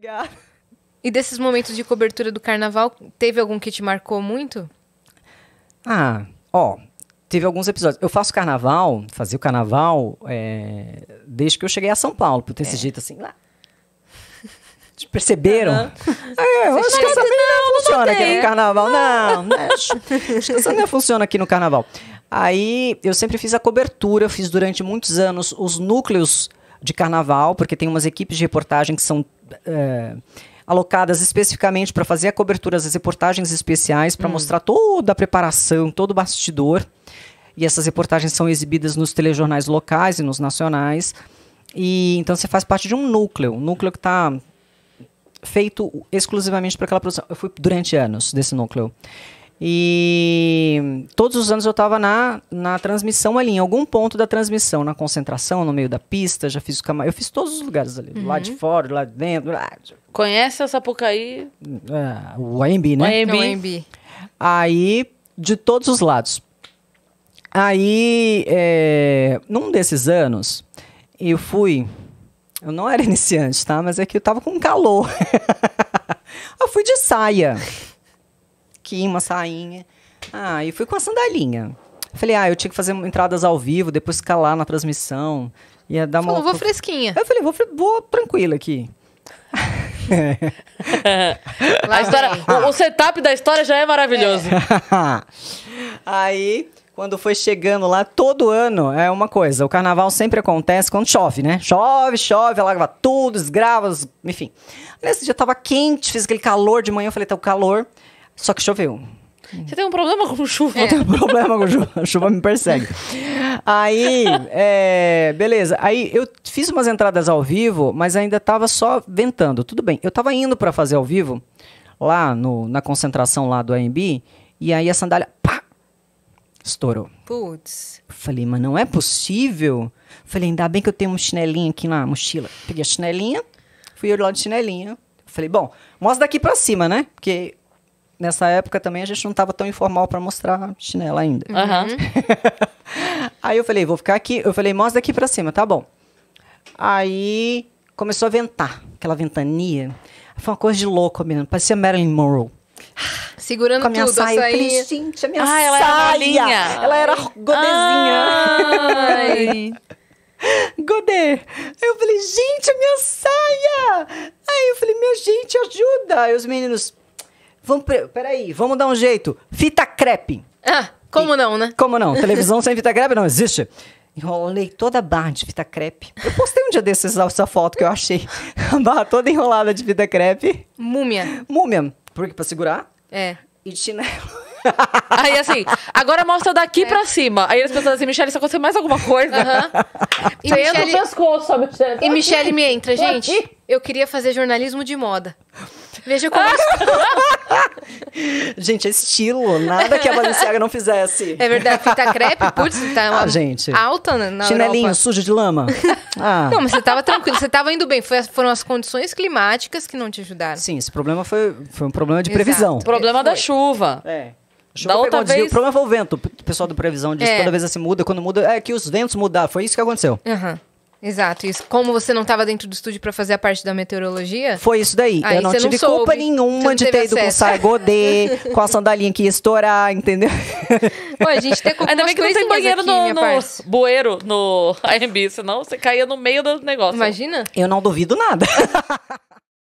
Obrigada. E desses momentos de cobertura do carnaval, teve algum que te marcou muito? Ah, ó, teve alguns episódios. Eu faço carnaval, fazia o carnaval é, desde que eu cheguei a São Paulo, por ter é. esse jeito assim lá. Perceberam? Uhum. É, eu acho que essa menina não, funciona não aqui no carnaval. Não, não né? acho, acho que essa menina funciona aqui no carnaval. Aí eu sempre fiz a cobertura, fiz durante muitos anos os núcleos de carnaval, porque tem umas equipes de reportagem que são é, alocadas especificamente para fazer a cobertura das reportagens especiais, para hum. mostrar toda a preparação, todo o bastidor. E essas reportagens são exibidas nos telejornais locais e nos nacionais. E então você faz parte de um núcleo, um núcleo que está feito exclusivamente para aquela produção. Eu fui durante anos desse núcleo. E todos os anos eu estava na, na transmissão ali, em algum ponto da transmissão, na concentração, no meio da pista, já fiz o cama, eu fiz todos os lugares ali, uhum. lá de fora, lá de dentro. Lá de... Conhece a Sapucaí? Ah, o AMB, né? O AMB. É Aí, de todos os lados. Aí, é, num desses anos, eu fui. Eu não era iniciante, tá? Mas é que eu tava com calor. eu fui de saia uma sainha. Ah, e fui com a sandalinha. Falei, ah, eu tinha que fazer entradas ao vivo, depois ficar lá na transmissão. Ia dar Falou, uma... vou fresquinha. Eu falei, vou, vou tranquila aqui. a história, o, o, setup da história já é maravilhoso. É. Aí, quando foi chegando lá, todo ano é uma coisa. O carnaval sempre acontece quando chove, né? Chove, chove, alaga tudo, desgrava, enfim. Nesse dia tava quente, fiz aquele calor de manhã. Eu falei, tá o calor. Só que choveu. Você tem um problema com chuva? É. Eu né? tenho um problema com chuva. A chuva me persegue. Aí, é, beleza. Aí eu fiz umas entradas ao vivo, mas ainda tava só ventando. Tudo bem. Eu tava indo para fazer ao vivo lá no, na concentração lá do AMB e aí a sandália pá, estourou. Putz. Falei, mas não é possível. Falei, ainda bem que eu tenho um chinelinho aqui na mochila. Peguei a chinelinha, fui olhar de chinelinha. Falei, bom, mostra daqui para cima, né? Porque nessa época também a gente não estava tão informal para mostrar chinela ainda. Uhum. aí eu falei, vou ficar aqui. Eu falei, mostra daqui para cima, tá bom. Aí começou a ventar, aquela ventania. Foi uma coisa de louco, menino Parecia Marilyn Monroe. Segurando com a minha tudo, saia. Eu falei, gente, a minha ah, saia. Ela era, malinha. ela era godezinha. Godê. Aí eu falei, gente, a minha saia. Aí eu falei, minha gente, ajuda. Aí os meninos, Vamos, peraí, vamos dar um jeito. Fita crepe. Ah, como e, não, né? Como não? Televisão sem fita crepe não existe. Enrolei toda a barra de fita crepe. Eu postei um dia desses essa foto que eu achei. A barra toda enrolada de fita crepe. Múmia. Múmia. Porque pra segurar. É. E chinelo. Aí assim, agora mostra daqui é. pra cima. Aí as pessoas assim, Michelle, isso aconteceu mais alguma coisa. Uhum. E Michelle... pescoço, Michelle. E Michelle me entra, gente. Eu queria fazer jornalismo de moda. Veja como. gente, é estilo. Nada que a Balenciaga não fizesse. É verdade. Fita crepe, putz, tá uma ah, gente. alta na Chinelinho Europa. sujo de lama. Ah. Não, mas você tava tranquilo. Você tava indo bem. Foi, foram as condições climáticas que não te ajudaram. Sim, esse problema foi, foi um problema de Exato. previsão. O problema foi. da chuva. É. Da outra vez... O problema foi o vento. O pessoal do Previsão diz é. toda vez assim muda. Quando muda, é que os ventos mudaram. Foi isso que aconteceu. Uhum. Exato, isso. Como você não estava dentro do estúdio para fazer a parte da meteorologia? Foi isso daí. Aí eu não tive não culpa nenhuma de ter ido acesso. com sargodê, com a sandalinha que ia estourar, entendeu? Pô, a gente tem Ainda bem que não tem banheiro aqui, no, no bueiro no AMB, senão você caía no meio do negócio. Imagina? Eu não duvido nada.